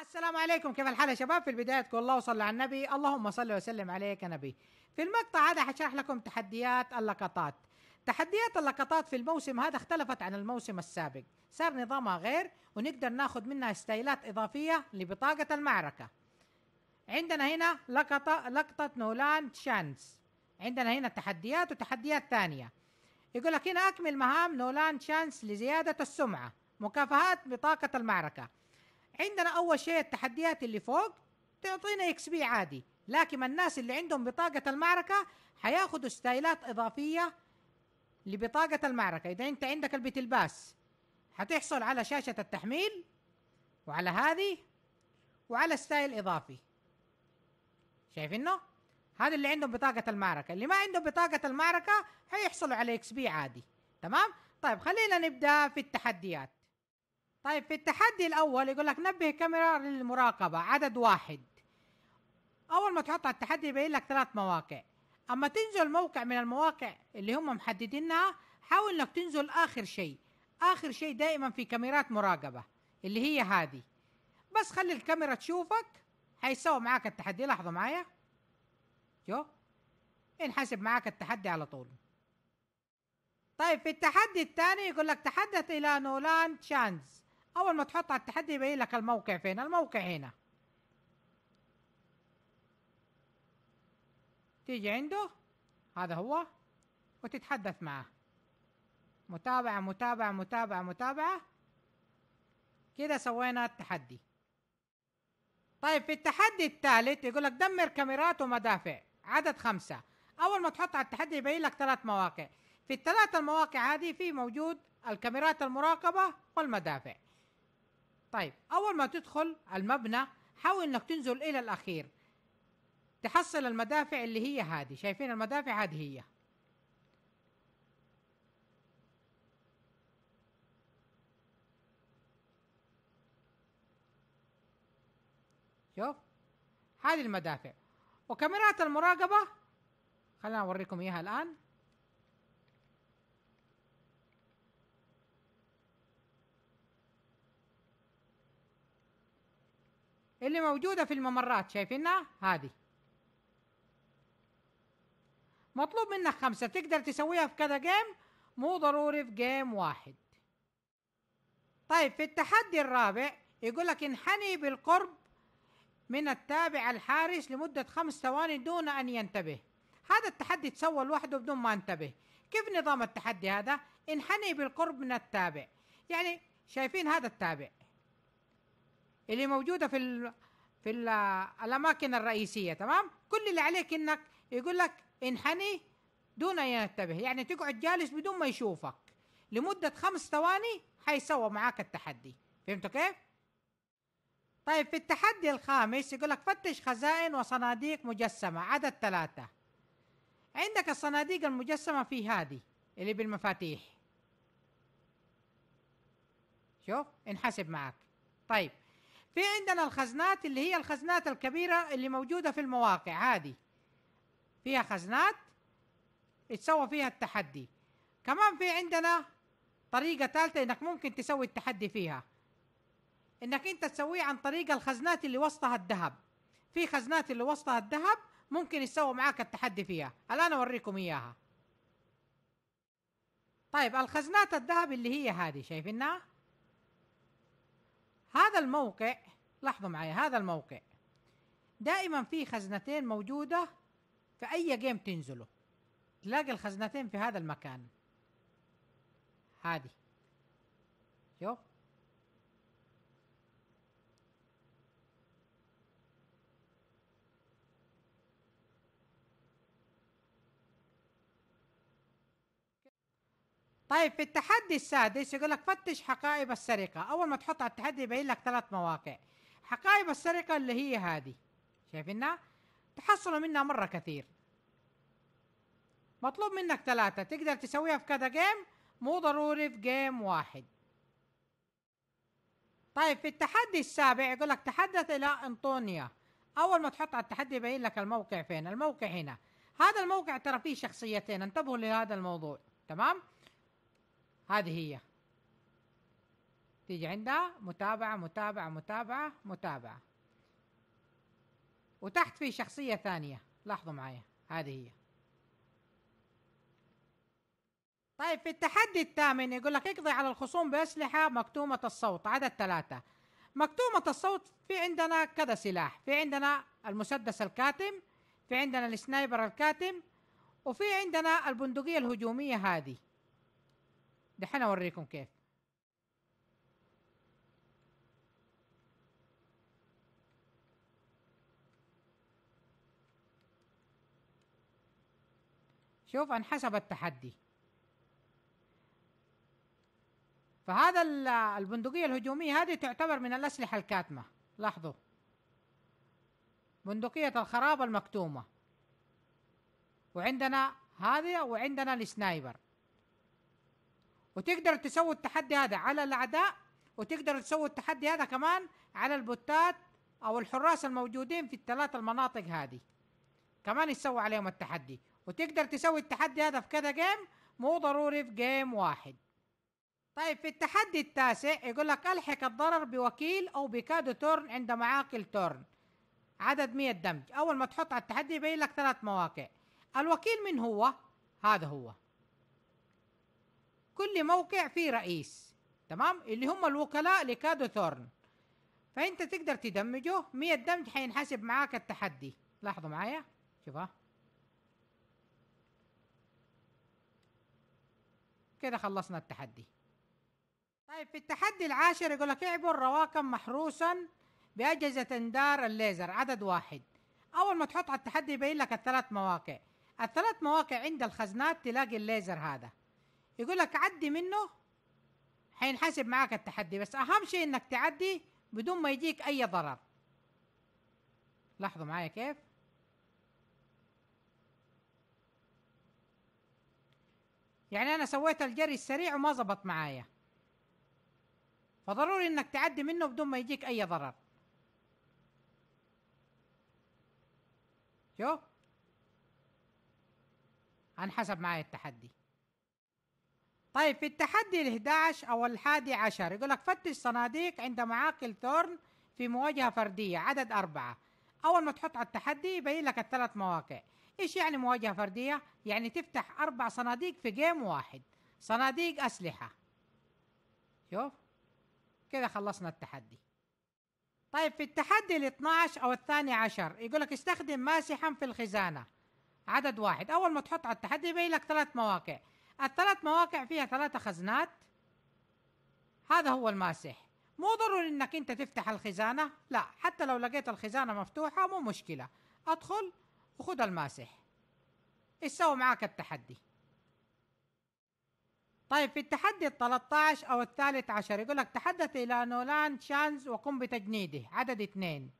السلام عليكم كيف الحال يا شباب في البداية تقول الله وصلى على النبي اللهم صل وسلم عليك يا نبي في المقطع هذا حشرح لكم تحديات اللقطات تحديات اللقطات في الموسم هذا اختلفت عن الموسم السابق صار نظامها غير ونقدر ناخذ منها ستايلات إضافية لبطاقة المعركة عندنا هنا لقطة لقطة نولان شانس عندنا هنا تحديات وتحديات ثانية يقول لك هنا أكمل مهام نولان شانس لزيادة السمعة مكافآت بطاقة المعركة عندنا أول شيء التحديات اللي فوق تعطينا اكس بي عادي لكن الناس اللي عندهم بطاقة المعركة حياخدوا ستايلات إضافية لبطاقة المعركة إذا أنت عندك البيت الباس حتحصل على شاشة التحميل وعلى هذه وعلى ستايل إضافي شايفينه؟ هذا اللي عندهم بطاقة المعركة اللي ما عندهم بطاقة المعركة حيحصلوا على اكس بي عادي تمام طيب خلينا نبدأ في التحديات طيب في التحدي الأول يقول لك نبه كاميرا للمراقبة عدد واحد أول ما تحط على التحدي يبين لك ثلاث مواقع أما تنزل موقع من المواقع اللي هم محددينها حاول إنك تنزل آخر شيء آخر شيء دائما في كاميرات مراقبة اللي هي هذه بس خلي الكاميرا تشوفك حيسوي معاك التحدي لحظة معايا يو انحسب معاك التحدي على طول طيب في التحدي الثاني يقول لك تحدث الى نولان تشانز اول ما تحط على التحدي يبين لك الموقع فين الموقع هنا تيجي عنده هذا هو وتتحدث معه متابعة متابعة متابعة متابعة كده سوينا التحدي طيب في التحدي الثالث يقول لك دمر كاميرات ومدافع عدد خمسة أول ما تحط على التحدي يبين لك ثلاث مواقع في الثلاث المواقع هذه في موجود الكاميرات المراقبة والمدافع طيب أول ما تدخل المبنى حاول أنك تنزل إلى الأخير تحصل المدافع اللي هي هذه شايفين المدافع هذه هي شوف هذه المدافع وكاميرات المراقبة خلينا أوريكم إياها الآن اللي موجودة في الممرات شايفينها هذه مطلوب منك خمسة تقدر تسويها في كذا جيم مو ضروري في جيم واحد طيب في التحدي الرابع يقول لك انحني بالقرب من التابع الحارس لمدة خمس ثواني دون أن ينتبه هذا التحدي تسوى لوحده بدون ما انتبه كيف نظام التحدي هذا؟ انحني بالقرب من التابع يعني شايفين هذا التابع اللي موجودة في الـ في الـ الأماكن الرئيسية تمام؟ كل اللي عليك إنك يقول لك انحني دون أن ينتبه يعني تقعد جالس بدون ما يشوفك لمدة خمس ثواني حيسوى معاك التحدي فهمتوا كيف؟ طيب في التحدي الخامس يقول لك فتش خزائن وصناديق مجسمة عدد ثلاثة عندك الصناديق المجسمة في هذه اللي بالمفاتيح شوف انحسب معك طيب في عندنا الخزنات اللي هي الخزنات الكبيرة اللي موجودة في المواقع هذه فيها خزنات يتسوى فيها التحدي كمان في عندنا طريقة ثالثة انك ممكن تسوي التحدي فيها انك انت تسويه عن طريق الخزنات اللي وسطها الذهب في خزنات اللي وسطها الذهب ممكن يسوى معاك التحدي فيها الان اوريكم اياها طيب الخزنات الذهب اللي هي هذه شايفينها هذا الموقع لاحظوا معي هذا الموقع دائما في خزنتين موجوده في اي جيم تنزله تلاقي الخزنتين في هذا المكان هذه شوف طيب في التحدي السادس يقول لك فتش حقائب السرقه اول ما تحط على التحدي يبين لك ثلاث مواقع حقائب السرقه اللي هي هذه شايفينها تحصلوا منها مره كثير مطلوب منك ثلاثة تقدر تسويها في كذا جيم مو ضروري في جيم واحد طيب في التحدي السابع يقول لك تحدث إلى أنطونيا أول ما تحط على التحدي يبين لك الموقع فين الموقع هنا هذا الموقع ترى فيه شخصيتين انتبهوا لهذا الموضوع تمام هذه هي تيجي عندها متابعة متابعة متابعة متابعة وتحت في شخصية ثانية لاحظوا معايا هذه هي طيب في التحدي الثامن يقول لك اقضي على الخصوم بأسلحة مكتومة الصوت عدد ثلاثة مكتومة الصوت في عندنا كذا سلاح في عندنا المسدس الكاتم في عندنا السنايبر الكاتم وفي عندنا البندقية الهجومية هذه دحين اوريكم كيف شوف ان حسب التحدي فهذا البندقية الهجومية هذه تعتبر من الأسلحة الكاتمة لاحظوا بندقية الخراب المكتومة وعندنا هذه وعندنا السنايبر وتقدروا تسووا التحدي هذا على الاعداء وتقدروا تسووا التحدي هذا كمان على البوتات او الحراس الموجودين في الثلاث المناطق هذه كمان يسوى عليهم التحدي وتقدر تسوي التحدي هذا في كذا جيم مو ضروري في جيم واحد طيب في التحدي التاسع يقول لك الحق الضرر بوكيل او بكادو تورن عند معاقل تورن عدد 100 دمج اول ما تحط على التحدي يبين لك ثلاث مواقع الوكيل من هو هذا هو كل موقع فيه رئيس تمام اللي هم الوكلاء لكادو ثورن فانت تقدر تدمجه 100 دمج حينحسب معاك التحدي لاحظوا معايا شوفها كده خلصنا التحدي طيب في التحدي العاشر يقول لك اعبر رواكا محروسا بأجهزة اندار الليزر عدد واحد أول ما تحط على التحدي يبين لك الثلاث مواقع الثلاث مواقع عند الخزنات تلاقي الليزر هذا يقول لك عدي منه حينحسب معاك التحدي بس اهم شيء انك تعدي بدون ما يجيك اي ضرر لاحظوا معايا كيف يعني انا سويت الجري السريع وما زبط معايا فضروري انك تعدي منه بدون ما يجيك اي ضرر شوف انحسب معايا التحدي طيب في التحدي ال 11 او ال عشر يقول لك فتش صناديق عند معاقل ثورن في مواجهه فرديه عدد اربعه اول ما تحط على التحدي يبين لك الثلاث مواقع ايش يعني مواجهه فرديه يعني تفتح اربع صناديق في جيم واحد صناديق اسلحه شوف كذا خلصنا التحدي طيب في التحدي ال 12 او الثاني عشر يقول لك استخدم ماسحا في الخزانه عدد واحد اول ما تحط على التحدي يبين لك ثلاث مواقع الثلاث مواقع فيها ثلاثة خزنات هذا هو الماسح مو ضروري انك انت تفتح الخزانة لا حتى لو لقيت الخزانة مفتوحة مو مشكلة ادخل وخذ الماسح ايش سوى معاك التحدي طيب في التحدي ال 13 او الثالث عشر يقول لك تحدث الى نولان شانز وقم بتجنيده عدد اثنين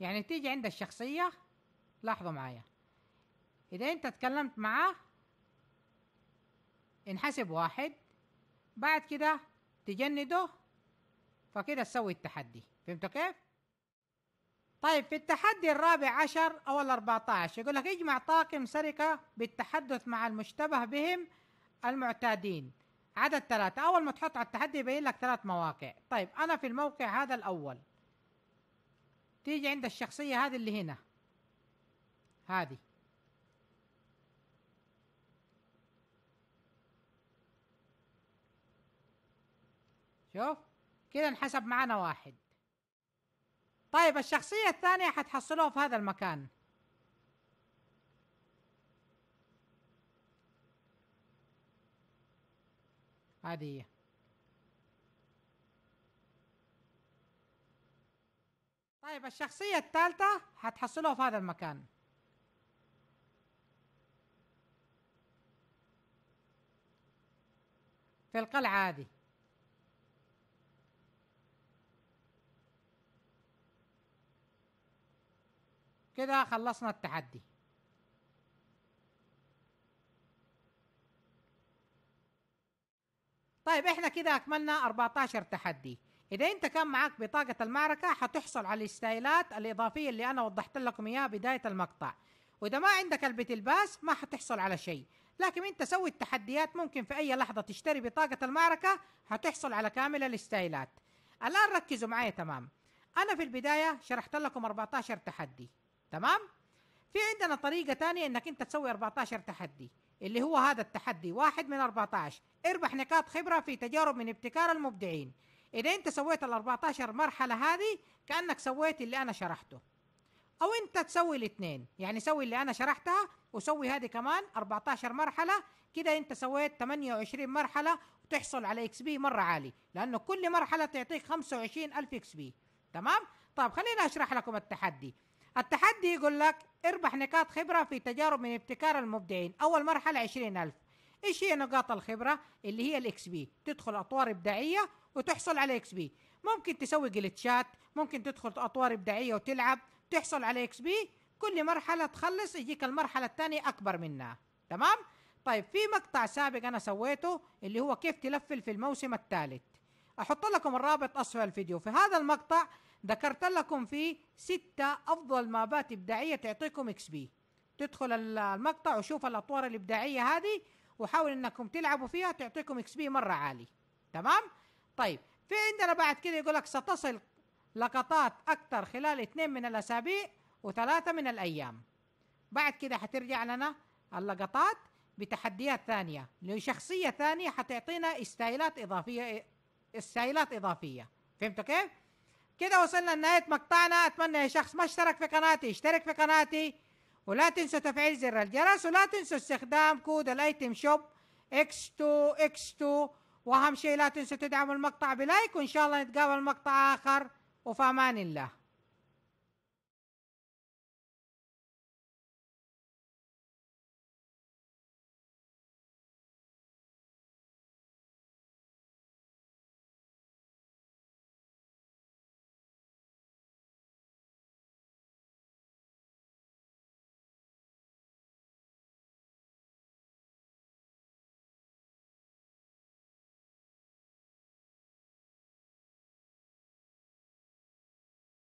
يعني تيجي عند الشخصية لاحظوا معايا إذا أنت تكلمت معاه انحسب واحد بعد كده تجنده فكده تسوي التحدي فهمتوا كيف؟ طيب في التحدي الرابع عشر أو الأربعة عشر يقول لك اجمع طاقم سرقة بالتحدث مع المشتبه بهم المعتادين عدد ثلاثة أول ما تحط على التحدي يبين لك ثلاث مواقع طيب أنا في الموقع هذا الأول تيجي عند الشخصية هذه اللي هنا هذه شوف كذا انحسب معانا واحد طيب الشخصية الثانية حتحصلوها في هذا المكان هذه طيب الشخصية الثالثة حتحصلوها في هذا المكان في القلعة هذه كده خلصنا التحدي طيب احنا كده اكملنا 14 تحدي اذا انت كان معاك بطاقة المعركة هتحصل على الستايلات الاضافية اللي انا وضحت لكم اياها بداية المقطع واذا ما عندك البيت الباس ما هتحصل على شيء لكن انت سوي التحديات ممكن في اي لحظة تشتري بطاقة المعركة هتحصل على كامل الستايلات الان ركزوا معايا تمام انا في البداية شرحت لكم 14 تحدي تمام في عندنا طريقه تانية انك انت تسوي 14 تحدي اللي هو هذا التحدي واحد من 14 اربح نقاط خبره في تجارب من ابتكار المبدعين اذا انت سويت ال 14 مرحله هذه كانك سويت اللي انا شرحته او انت تسوي الاثنين يعني سوي اللي انا شرحتها وسوي هذه كمان 14 مرحله كده انت سويت 28 مرحله وتحصل على اكس بي مره عالي لانه كل مرحله تعطيك 25 الف اكس بي تمام طيب خليني اشرح لكم التحدي التحدي يقول لك اربح نقاط خبرة في تجارب من ابتكار المبدعين أول مرحلة عشرين ألف إيش هي نقاط الخبرة اللي هي الإكس بي تدخل أطوار إبداعية وتحصل على إكس بي ممكن تسوي جلتشات ممكن تدخل أطوار إبداعية وتلعب تحصل على إكس بي كل مرحلة تخلص يجيك المرحلة الثانية أكبر منها تمام؟ طيب في مقطع سابق أنا سويته اللي هو كيف تلفل في الموسم الثالث احط لكم الرابط اسفل الفيديو في هذا المقطع ذكرت لكم فيه ستة افضل مابات ابداعية تعطيكم اكس بي تدخل المقطع وشوف الاطوار الابداعية هذه وحاول انكم تلعبوا فيها تعطيكم اكس بي مرة عالي تمام طيب في عندنا بعد كده يقول لك ستصل لقطات اكثر خلال اثنين من الاسابيع وثلاثة من الايام بعد كده حترجع لنا اللقطات بتحديات ثانية لشخصية ثانية حتعطينا ستايلات إضافية السائلات إضافية فهمتوا كيف؟ كده وصلنا لنهاية مقطعنا أتمنى يا شخص ما اشترك في قناتي اشترك في قناتي ولا تنسوا تفعيل زر الجرس ولا تنسوا استخدام كود الايتم شوب اكس 2 اكس 2 واهم شيء لا تنسوا تدعموا المقطع بلايك وان شاء الله نتقابل مقطع اخر وفي امان الله